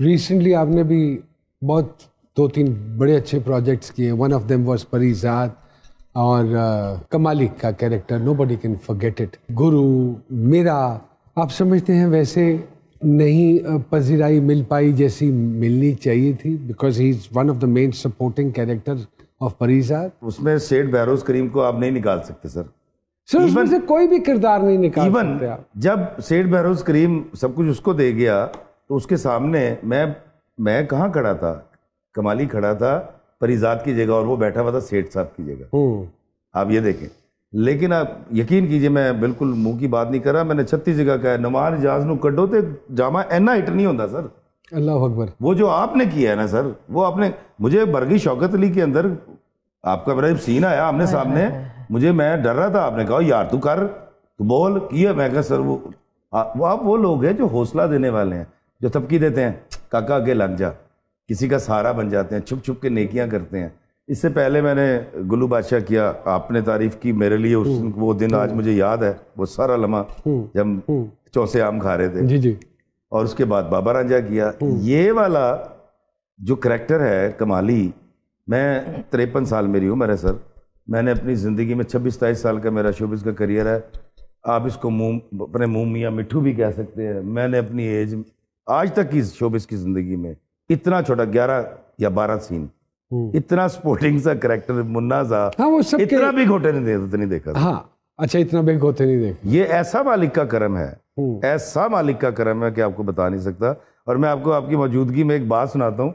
Recently आपने भी बहुत दो तीन बड़े अच्छे प्रोजेक्ट्स किए one of them was Parizaad और uh, कमाली का character nobody can forget it गुरु मेरा आप समझते हैं वैसे नहीं uh, पजीराई मिल पाई जैसी मिलनी चाहिए थी because he is one of the main supporting character of Parizaad उसमें सेठ बहरोज करीम को आप नहीं निकाल सकते सर सर उसमें से कोई भी किरदार नहीं निकाल आप। जब सेठ बहरोज करीम सब कुछ उसको दे गया तो उसके सामने मैं मैं कहाँ खड़ा था कमाली खड़ा था परिजात की जगह और वो बैठा हुआ था सेठ साहब की जगह हम्म। आप ये देखें लेकिन आप यकीन कीजिए मैं बिल्कुल मुंह की बात नहीं कर रहा मैंने छत्तीस जगह कहा नमाज जहाज न कडो तो जामा एना हिट नहीं होता सर अल्लाह अकबर वो जो आपने किया है ना सर वो आपने मुझे बरगी शौकत अली के अंदर आपका मेरा जब सीन आया आपने सामने मुझे मैं डर रहा था आपने कहा यार तू कर तू बोल किया मैं कहा सर वो वो आप वो लोग हैं जो हौसला देने वाले हैं जो थपकी देते हैं काका आगे लग जा किसी का सहारा बन जाते हैं छुप छुप के नेकियां करते हैं इससे पहले मैंने गुल्लू बादशाह किया आपने तारीफ की मेरे लिए उस हम्म। वो दिन आज हम्म। मुझे याद है वो सारा लम्हा हम्म। जब चौसे आम खा रहे थे जी जी और उसके बाद बाबा राजा किया ये वाला जो करेक्टर है कमाली मैं तिरपन साल मेरी उम्र है सर मैंने अपनी ज़िंदगी में छब्बीस तेईस साल का मेरा शोबिस का करियर है आप इसको मुँह अपने मुँह मियाँ मिठू भी कह सकते हैं मैंने अपनी एज आज तक की शोबिस की जिंदगी में इतना छोटा ग्यारह या बारह सीन हम्म। इतना स्पोर्टिंग सा करेक्टर मुन्ना सा हाँ, वो सब इतना भी घोटे नहीं, दे, तो नहीं देखा हाँ अच्छा इतना भी घोटे नहीं देखा ये ऐसा मालिक का करम है हम्म। ऐसा मालिक का करम है कि आपको बता नहीं सकता और मैं आपको आपकी मौजूदगी में एक बात सुनाता हूँ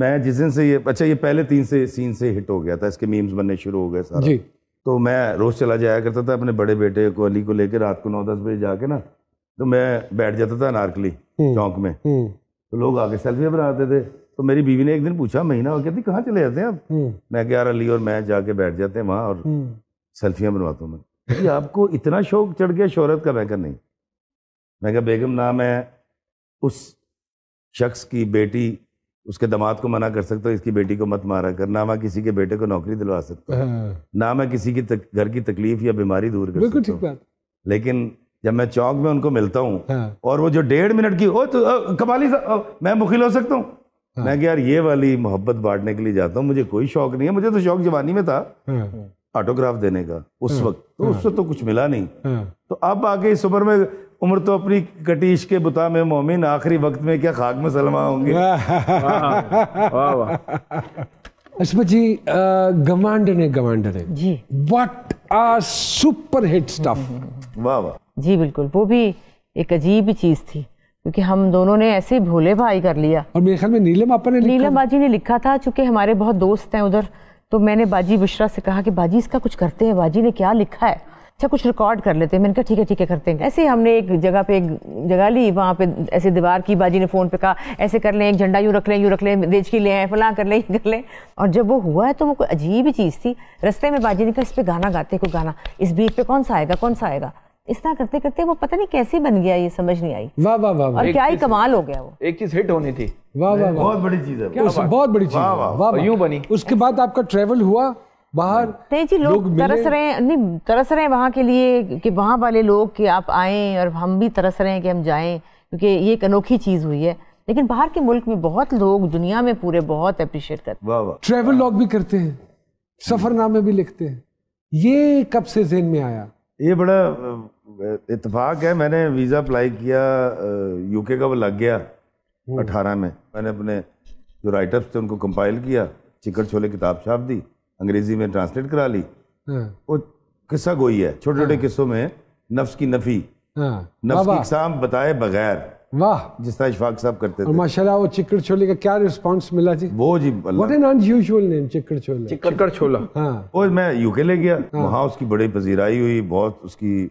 मैं जिस दिन से ये अच्छा ये पहले तीन से सीन से हिट हो गया था इसके मीम्स बनने शुरू हो गए सारा जी। तो मैं रोज चला जाया करता था अपने बड़े बेटे को अली को लेकर रात को नौ दस बजे जाके ना तो मैं बैठ जाता था नारकली हम्म, चौक में हम्म। तो लोग आके सेल्फी बनाते थे तो मेरी बीवी ने एक दिन पूछा महीना हो थी तो कहाँ चले जाते हैं आप हम्म। मैं क्या यार अली और मैं जाके बैठ जाते हैं वहाँ और सेल्फियाँ बनवाता हूँ मैं कि आपको इतना शौक चढ़ गया शोहरत का मैं नहीं मैं क्या बेगम ना मैं उस शख्स की बेटी उसके दामाद को मना कर सकता हूँ इसकी बेटी को मत मारा कर ना मैं किसी के बेटे को नौकरी दिलवा सकता हूँ हाँ। ना मैं किसी की घर की तकलीफ या बीमारी दूर कर सकता हूँ लेकिन जब मैं चौक में उनको मिलता हूँ हाँ। और वो जो डेढ़ मिनट की ओ तो कमाली साहब मैं मुखिल हो सकता हूँ हाँ। मैं यार ये वाली मोहब्बत बांटने के लिए जाता हूँ मुझे कोई शौक नहीं है मुझे तो शौक जवानी में था हाँ। ऑटोग्राफ देने का उस हाँ। वक्त तो उस वक्त हाँ। तो कुछ मिला नहीं तो अब आके इस उम्र में उम्र तो अपनी कटीश के बुता में मोमिन आखिरी वक्त में क्या खाक में सलमा होंगे वाह वाह अशमत जी गमांडने गमांडने जी वट सुपर हिट स्टफ वाह वाह जी बिल्कुल वो भी एक अजीब चीज थी क्योंकि हम दोनों ने ऐसे भोले भाई कर लिया और मेरे ख्याल में नीलम आपा ने नीलम बाजी ने लिखा था चूंकि हमारे बहुत दोस्त हैं उधर तो मैंने बाजी बिश्रा से कहा कि बाजी इसका कुछ करते हैं बाजी ने क्या लिखा है अच्छा कुछ रिकॉर्ड कर लेते हैं मैंने कहा ठीक है ठीक है करते हैं ऐसे ही हमने एक जगह पे एक जगह ली वहाँ पे ऐसे दीवार की बाजी ने फ़ोन पे कहा ऐसे कर लें एक झंडा यूँ रख लें यूँ रख लें देश की ले आए फलां कर लें कर लें और जब वो हुआ है तो वो कोई अजीब ही चीज़ थी रस्ते में बाजी ने कहा इस पर गाना गाते कोई गाना इस बीट पर कौन सा आएगा कौन सा आएगा इस तरह करते करते वो पता नहीं कैसे बन गया ये समझ नहीं आई वाह वाह वाह और क्या ही कमाल हो गया वो एक चीज हिट होनी थी वाह वाह बहुत बड़ी चीज है बहुत बड़ी चीज वाह वाह यूं बनी उसके बाद आपका ट्रेवल हुआ बाहर नहीं जी लोग तरस रहे हैं नहीं तरस रहे हैं वहाँ के लिए कि वहाँ वाले लोग कि आप आए और हम भी तरस रहे हैं कि हम जाए क्योंकि ये एक अनोखी चीज़ हुई है लेकिन बाहर के मुल्क में बहुत लोग दुनिया में पूरे बहुत अप्रिशिएट करते हैं ट्रेवल लॉग भी करते हैं सफरनामे भी लिखते हैं ये कब से जेन में आया ये बड़ा इतफाक है मैंने वीज़ा अप्लाई किया यूके का वो लग गया हम्म। अठारह में मैंने अपने जो राइटर्स थे उनको कंपाइल किया चिकट छोले किताब छाप दी अंग्रेजी में ट्रांसलेट करा ली हाँ। वो किस्सा गोई है छोटे छोटे हाँ। किस्सों में नफ्स की नफी हाँ। नफ्स की इकसाम बताए बगैर वाह जिस तरह इशफाक साहब करते थे माशाल्लाह वो चिकड़ छोले का क्या रिस्पांस मिला जी वो जी what an unusual name Chikar Chole Chikar Chola हां और मैं यूके ले गया वहां उसकी बड़ी पजीराई हुई बहुत उसकी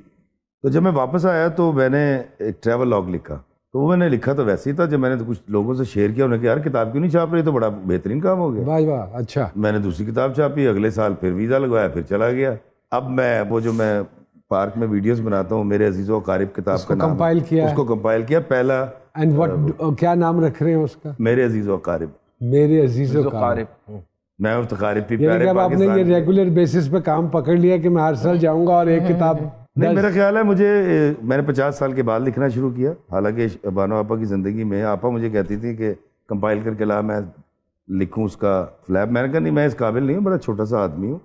तो जब मैं वापस आया तो मैंने एक ट्रैवल लॉग लिखा तो वो मैंने लिखा तो वैसे ही था जब मैंने तो कुछ लोगों से शेयर किया उन्होंने कहा यार किताब क्यों नहीं छाप रही तो बड़ा बेहतरीन काम हो गया वाह वाह अच्छा मैंने दूसरी किताब छापी अगले साल फिर वीज़ा लगवाया फिर चला गया अब मैं वो जो मैं पार्क में वीडियोस बनाता हूँ मेरे अजीज़ वकारिब किताब का नाम कंपाइल किया उसको कंपाइल किया पहला एंड व्हाट क्या नाम रख रहे हैं उसका मेरे अजीज़ वकारिब मेरे अजीज़ वकारिब हम्म। मैं तो प्यारे पाकिस्तान आपने ये रेगुलर बेसिस पे काम पकड़ लिया कि मैं हर साल जाऊंगा और एक हम्म, किताब हम्म, नहीं मेरा ख्याल है मुझे मैंने पचास साल के बाद लिखना शुरू किया हालांकि बानो आपा की ज़िंदगी में आपा मुझे कहती थी कि कंपाइल करके ला मैं लिखूँ उसका फ्लैप मैंने कहा नहीं मैं इस काबिल नहीं हूँ बड़ा छोटा सा आदमी हूँ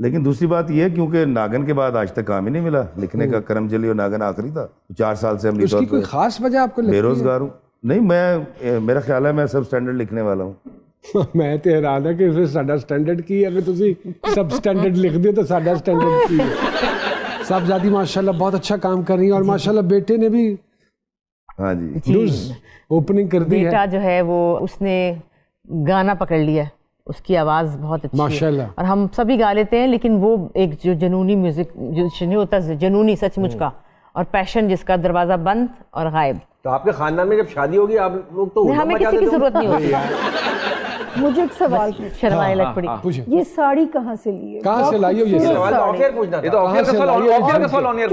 लेकिन दूसरी बात यह क्योंकि नागन के बाद आज तक काम ही नहीं मिला लिखने का कर्म जली और नागन आखिरी था चार साल से हम लिखा कोई खास वजह आपको बेरोजगार हूँ नहीं मैं मेरा ख्याल है मैं सब स्टैंडर्ड लिखने वाला हूँ मैं तो हैरान है कि ਸਾਡਾ ਸਟੈਂਡਰਡ ਕੀ ਹੈ ਵੀ ਤੁਸੀਂ ਸਬ ਸਟੈਂਡਰਡ ਲਿਖਦੇ ਹੋ ਤਾਂ ਸਾਡਾ साहबजादी माशाल्लाह बहुत अच्छा काम कर रही है और माशाल्लाह बेटे ने भी हाँ जी न्यूज ओपनिंग कर दी बेटा है। जो है वो उसने गाना पकड़ लिया उसकी आवाज़ बहुत अच्छी माशाल्लाह और हम सभी गा लेते हैं लेकिन वो एक जो जनूनी म्यूज़िक जो नहीं होता जनूनी सचमुच हम्म। का और पैशन जिसका दरवाज़ा बंद और गायब तो आपके खानदान में जब शादी होगी आप लोग तो हमें किसी की जरूरत नहीं होती मुझे एक सवाल शर्माने लग पड़ी ये साड़ी कहाँ से ली कहाँ से लाई हो ये सवाल ऑफियर पूछना ये तो ऑफियर का सवाल ऑफियर का सवाल ऑनियर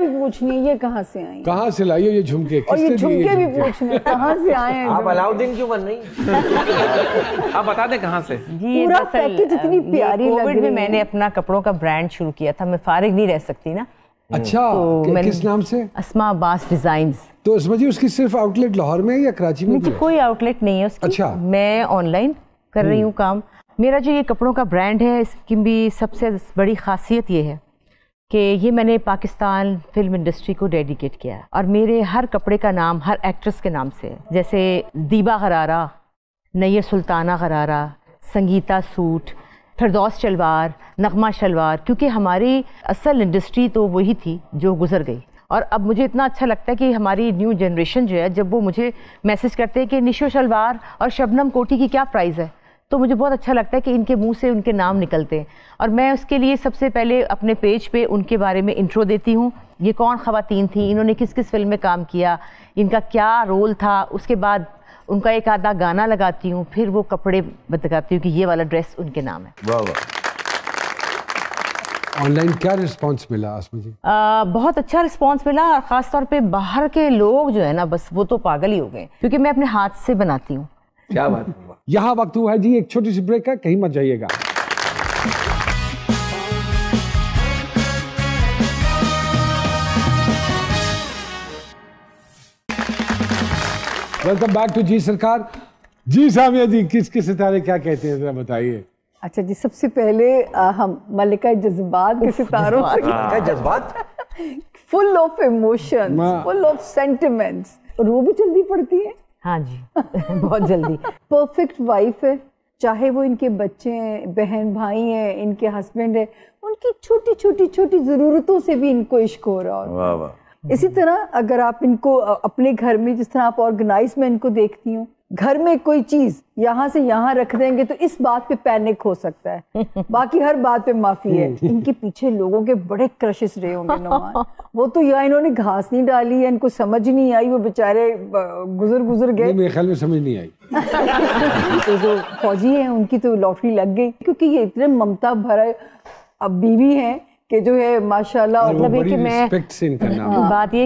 भी पूछनी है ये कहाँ से आई कहाँ से लाई हो ये झुमके और ये झुमके भी पूछने कहाँ से आए हैं आप अलाउद्दीन क्यों बन रही आप बता दें कहाँ से पूरा पैकेज इतनी प्यारी कोविड में मैंने अपना कपड़ों का ब्रांड शुरू किया था मैं फारिग नहीं रह सकती ना अच्छा तो किस नाम से अस्मा अब्बास डिजाइन तो उसकी सिर्फ आउटलेट लाहौर में या कराची में कोई आउटलेट नहीं है उसकी अच्छा मैं ऑनलाइन कर रही हम्म। हूँ काम मेरा जो ये कपड़ों का ब्रांड है इसकी भी सबसे बड़ी खासियत ये है कि ये मैंने पाकिस्तान फिल्म इंडस्ट्री को डेडिकेट किया है और मेरे हर कपड़े का नाम हर एक्ट्रेस के नाम से है जैसे दीबा गरारा नैर सुल्ताना गरारा संगीता सूट फिरदौस शलवार नगमा शलवार क्योंकि हमारी असल इंडस्ट्री तो वही थी जो गुजर गई और अब मुझे इतना अच्छा लगता है कि हमारी न्यू जनरेशन जो है जब वो मुझे मैसेज करते हैं कि निशो शलवार और शबनम कोटी की क्या प्राइस है तो मुझे बहुत अच्छा लगता है कि इनके मुंह से उनके नाम निकलते हैं और मैं उसके लिए सबसे पहले अपने पेज पे उनके बारे में इंट्रो देती हूँ ये कौन ख़वातीन थी इन्होंने किस किस फिल्म में काम किया इनका क्या रोल था उसके बाद उनका एक आधा गाना लगाती हूँ फिर वो कपड़े बताती हूँ कि ये वाला ड्रेस उनके नाम है ऑनलाइन क्या रिस्पांस मिला आसमी जी आ, बहुत अच्छा रिस्पांस मिला और ख़ास तौर पे बाहर के लोग जो है ना बस वो तो पागल ही हो गए क्योंकि मैं अपने हाथ से बनाती हूँ क्या बात यहां वक्त हुआ है जी एक छोटी सी ब्रेक का कहीं मत जाइएगा वेलकम बैक टू जी सरकार जी सामिया जी किस किस सितारे क्या कहते हैं जरा बताइए अच्छा जी सबसे पहले आ, हम मलिका जज्बात के सितारों जज्बात full of emotions full of sentiments और वो भी जल्दी पड़ती है हाँ जी बहुत जल्दी परफेक्ट वाइफ है चाहे वो इनके बच्चे हैं बहन भाई हैं इनके हस्बैंड है उनकी छोटी छोटी छोटी ज़रूरतों से भी इनको इश्क हो रहा है इसी तरह अगर आप इनको अपने घर में जिस तरह आप ऑर्गेनाइज में इनको देखती हूँ घर में कोई चीज यहाँ से यहाँ रख देंगे तो इस बात पे पैनिक हो सकता है बाकी हर बात पे माफी है इनके पीछे लोगों के बड़े क्रशिस रहे होंगे वो तो या इन्होंने घास नहीं डाली है इनको समझ नहीं आई वो बेचारे गुजर गुजर गए मेरे ख्याल में समझ नहीं आई तो जो फौजी है उनकी तो लॉटरी लग गई क्योंकि ये इतने ममता भरा अब बीवी है कि जो है माशाल्लाह मतलब हाँ। है कि मैं बात ये